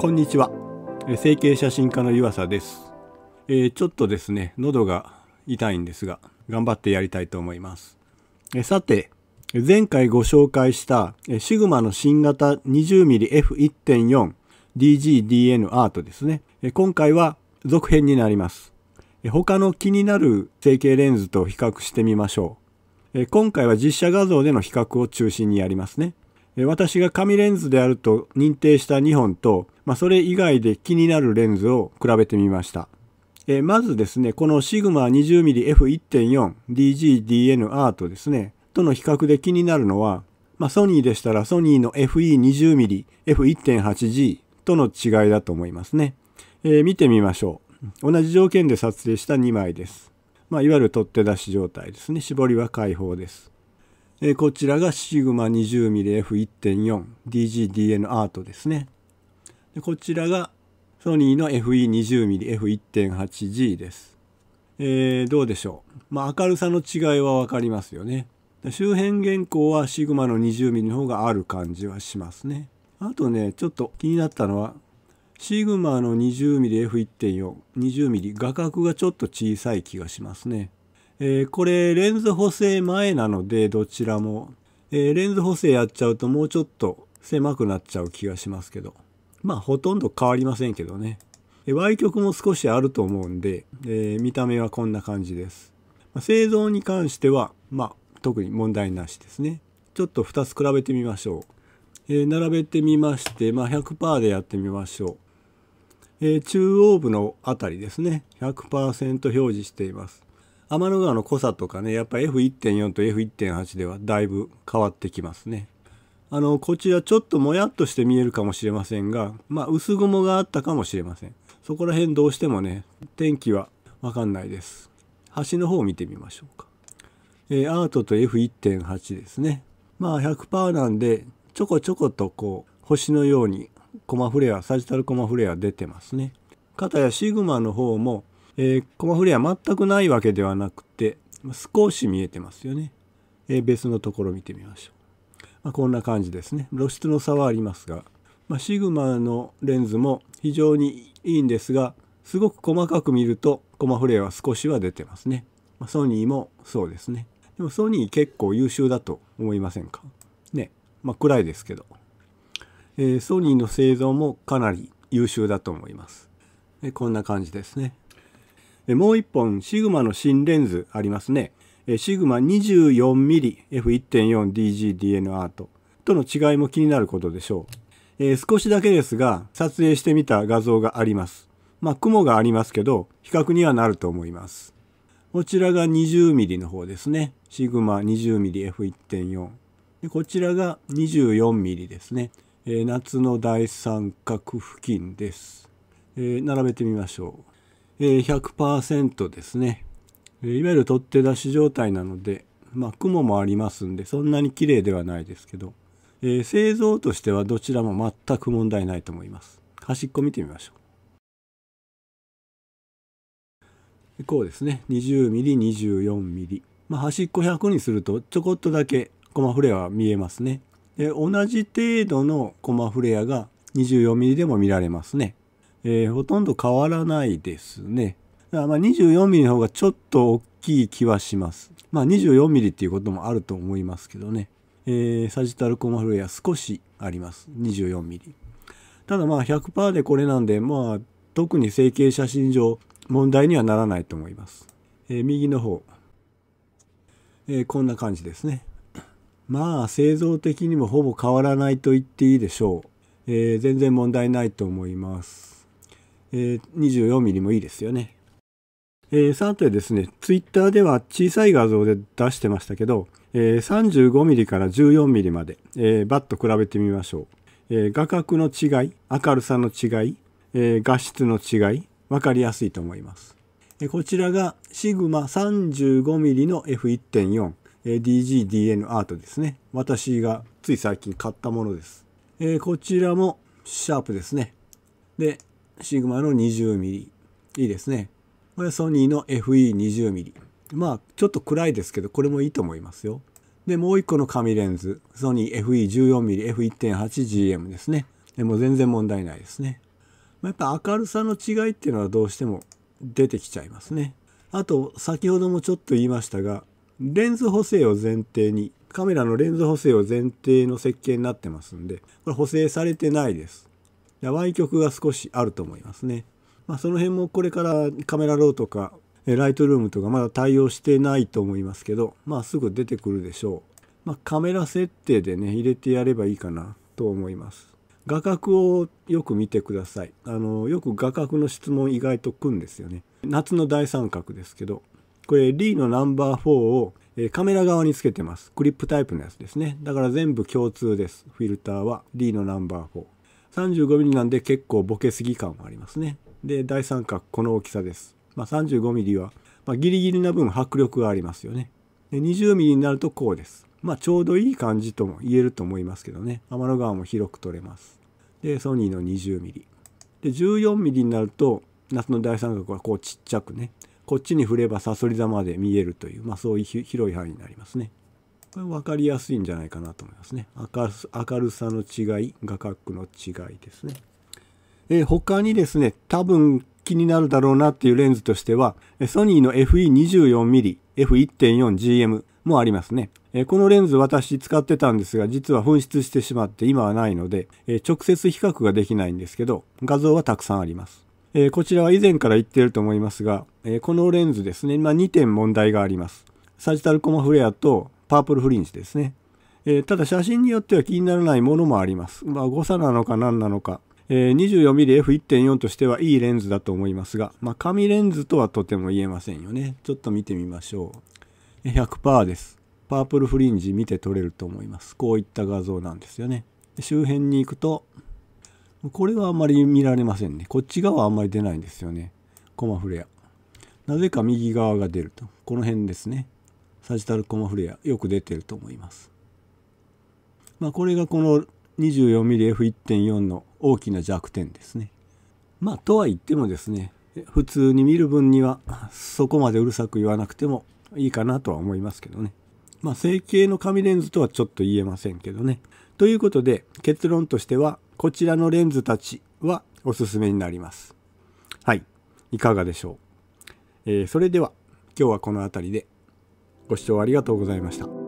こんにちは整形写真家の湯浅です、えー、ちょっとですね喉が痛いんですが頑張ってやりたいと思います、えさて前回ご紹介したシグマの新型 20mmF1.4DGDN アートですね今回は続編になります他の気になる整形レンズと比較してみましょう今回は実写画像での比較を中心にやりますね私が紙レンズであると認定した2本とまあ、それ以外で気になるレンズを比べてみました。えまずですね、このシグマ 20mmF1.4 DGDN アートですね、との比較で気になるのは、まあ、ソニーでしたらソニーの FE20mm F1.8G との違いだと思いますね。えー、見てみましょう。同じ条件で撮影した2枚です。まあ、いわゆる取っ手出し状態ですね。絞りは開放です。えー、こちらがシグマ 20mmF1.4DGDN アートですね。こちらがソニーの FE20mmF1.8G です。えー、どうでしょう。まあ、明るさの違いは分かりますよね。周辺原稿はシグマの 20mm の方がある感じはしますね。あとね、ちょっと気になったのは、シグマの 20mmF1.4、20mm 画角がちょっと小さい気がしますね。えー、これレンズ補正前なのでどちらも、えー、レンズ補正やっちゃうともうちょっと狭くなっちゃう気がしますけど。まあほとんど変わりませんけどね。Y 曲も少しあると思うんで、えー、見た目はこんな感じです。まあ、製造に関しては、まあ、特に問題なしですね。ちょっと2つ比べてみましょう。えー、並べてみまして、まあ、100%でやってみましょう。えー、中央部のあたりですね。100%表示しています。天の川の濃さとかね、やっぱ F1.4 と F1.8 ではだいぶ変わってきますね。あのこちらちょっともやっとして見えるかもしれませんが、まあ、薄雲があったかもしれませんそこら辺どうしてもね天気は分かんないです端の方を見てみましょうか、えー、アートと F1.8 ですねまあ100%なんでちょこちょことこう星のようにコマフレアサジタルコマフレア出てますねかたやシグマの方も、えー、コマフレア全くないわけではなくて少し見えてますよね、えー、別のところ見てみましょうまあ、こんな感じですね露出の差はありますが、まあ、シグマのレンズも非常にいいんですがすごく細かく見るとコマフレアは少しは出てますね、まあ、ソニーもそうですねでもソニー結構優秀だと思いませんかねまあ暗いですけど、えー、ソニーの製造もかなり優秀だと思いますこんな感じですねもう一本シグマの新レンズありますねシグマ 24mmF1.4DGDN r との違いも気になることでしょう、えー、少しだけですが撮影してみた画像がありますまあ雲がありますけど比較にはなると思いますこちらが 20mm の方ですねシグマ 20mmF1.4 こちらが 24mm ですね、えー、夏の大三角付近です、えー、並べてみましょう、えー、100%ですねいわゆる取っ手出し状態なので、まあ、雲もありますんでそんなに綺麗ではないですけど、えー、製造としてはどちらも全く問題ないと思います端っこ見てみましょうこうですね 20mm24mm、まあ、端っこ100にするとちょこっとだけコマフレアは見えますねで同じ程度のコマフレアが 24mm でも見られますね、えー、ほとんど変わらないですねまあ、24ミリの方がちょっと大きい気はします。まあ、24ミリっていうこともあると思いますけどね。えー、サジタルコマフレア少しあります。24ミリ。ただまあ100%でこれなんで、まあ特に成形写真上問題にはならないと思います。えー、右の方、えー、こんな感じですね。まあ製造的にもほぼ変わらないと言っていいでしょう。えー、全然問題ないと思います。え 24mm もいいですよね。えー、さてですね、ツイッターでは小さい画像で出してましたけど、えー、35mm から 14mm まで、えー、バッと比べてみましょう、えー、画角の違い、明るさの違い、え画質の違い、わかりやすいと思います。えこちらが Sigma35mm の F1.4、え DGDN アートですね。私がつい最近買ったものです。えこちらもシャープですね。で、Sigma の 20mm。いいですね。これソニーの FE20mm。まあちょっと暗いですけどこれもいいと思いますよ。でもう一個の紙レンズソニー FE14mmF1.8GM ですね。でも全然問題ないですね。やっぱ明るさの違いっていうのはどうしても出てきちゃいますね。あと先ほどもちょっと言いましたがレンズ補正を前提にカメラのレンズ補正を前提の設計になってますんでこれ補正されてないです。歪曲が少しあると思いますね。まあ、その辺もこれからカメラローとかライトルームとかまだ対応してないと思いますけど、まあ、すぐ出てくるでしょう。まあ、カメラ設定でね、入れてやればいいかなと思います。画角をよく見てください。あの、よく画角の質問意外とくんですよね。夏の大三角ですけど、これ D のナンバー4をカメラ側につけてます。クリップタイプのやつですね。だから全部共通です。フィルターは D のナンバー4。35mm なんで結構ボケすぎ感はありますね。で第三角この大きさです、まあ、35mm は、まあ、ギリギリな分迫力がありますよねで 20mm になるとこうですまあちょうどいい感じとも言えると思いますけどね天の川も広く取れますでソニーの 20mm で 14mm になると夏の大三角はこうちっちゃくねこっちに振ればさそり座まで見えるという、まあ、そういう広い範囲になりますねこれ分かりやすいんじゃないかなと思いますね明る明るさの違い画角の違いですねえー、他にですね、多分気になるだろうなっていうレンズとしては、ソニーの FE24mm、F1.4GM もありますね。このレンズ私使ってたんですが、実は紛失してしまって今はないので、直接比較ができないんですけど、画像はたくさんあります。こちらは以前から言ってると思いますが、このレンズですね、まあ、2点問題があります。サジタルコマフレアとパープルフリンジですね。ただ写真によっては気にならないものもあります。まあ誤差なのか何なのか。え 24mmF1.4 としてはいいレンズだと思いますが、まあ、紙レンズとはとても言えませんよね。ちょっと見てみましょう。100%です。パープルフリンジ見て取れると思います。こういった画像なんですよね。周辺に行くと、これはあんまり見られませんね。こっち側はあんまり出ないんですよね。コマフレア。なぜか右側が出ると。この辺ですね。サジタルコマフレア。よく出てると思います。まあ、これがこの 24mmF1.4 の大きな弱点ですね。まあとは言ってもですね普通に見る分にはそこまでうるさく言わなくてもいいかなとは思いますけどね。まあ成形の紙レンズとはちょっと言えませんけどね。ということで結論としてはこちらのレンズたちはおすすめになります。はい。いかがでしょう。えー、それでは今日はこの辺りでご視聴ありがとうございました。